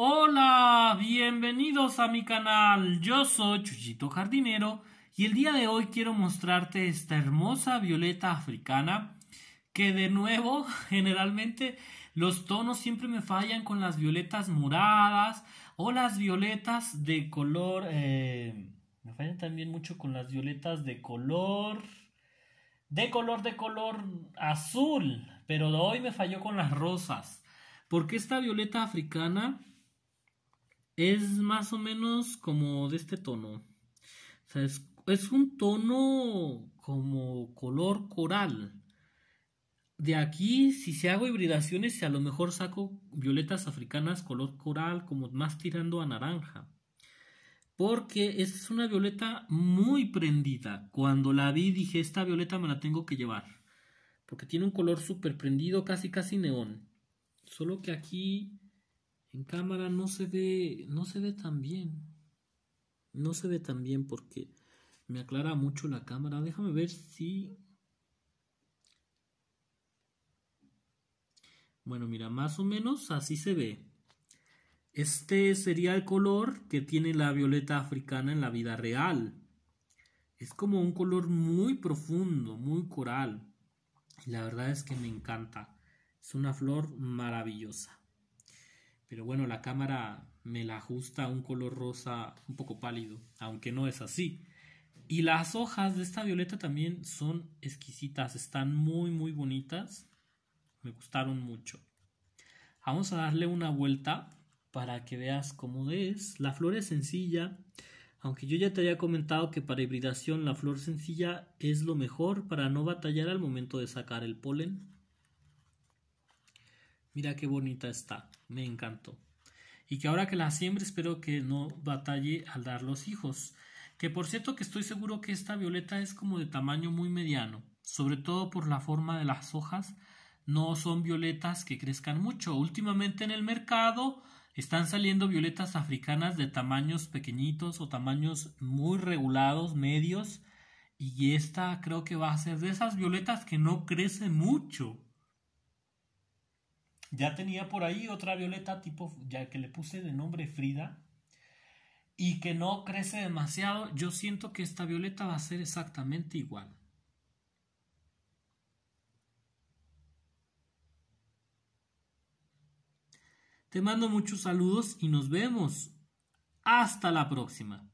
Hola, bienvenidos a mi canal. Yo soy Chuchito Jardinero y el día de hoy quiero mostrarte esta hermosa violeta africana que de nuevo generalmente los tonos siempre me fallan con las violetas moradas o las violetas de color... Eh, me fallan también mucho con las violetas de color... De color, de color azul, pero hoy me falló con las rosas. Porque esta violeta africana es más o menos como de este tono. O sea, es, un tono como color coral. De aquí, si se hago hibridaciones, a lo mejor saco violetas africanas color coral, como más tirando a naranja. Porque esta es una violeta muy prendida. Cuando la vi dije, esta violeta me la tengo que llevar. Porque tiene un color súper prendido, casi casi neón. Solo que aquí en cámara no se ve, no se ve tan bien. No se ve tan bien porque me aclara mucho la cámara. Déjame ver si... Bueno, mira, más o menos así se ve. Este sería el color que tiene la violeta africana en la vida real. Es como un color muy profundo, muy coral. Y la verdad es que me encanta. Es una flor maravillosa. Pero bueno, la cámara me la ajusta a un color rosa un poco pálido, aunque no es así. Y las hojas de esta violeta también son exquisitas, están muy muy bonitas. Me gustaron mucho. Vamos a darle una vuelta para que veas cómo es. La flor es sencilla, aunque yo ya te había comentado que para hibridación la flor sencilla es lo mejor para no batallar al momento de sacar el polen. Mira qué bonita está me encantó. Y que ahora que la siembre espero que no batalle al dar los hijos. Que por cierto que estoy seguro que esta violeta es como de tamaño muy mediano, sobre todo por la forma de las hojas, no son violetas que crezcan mucho. Últimamente en el mercado están saliendo violetas africanas de tamaños pequeñitos o tamaños muy regulados, medios, y esta creo que va a ser de esas violetas que no crece mucho. Ya tenía por ahí otra violeta tipo, ya que le puse de nombre Frida, y que no crece demasiado, yo siento que esta violeta va a ser exactamente igual. Te mando muchos saludos y nos vemos. Hasta la próxima.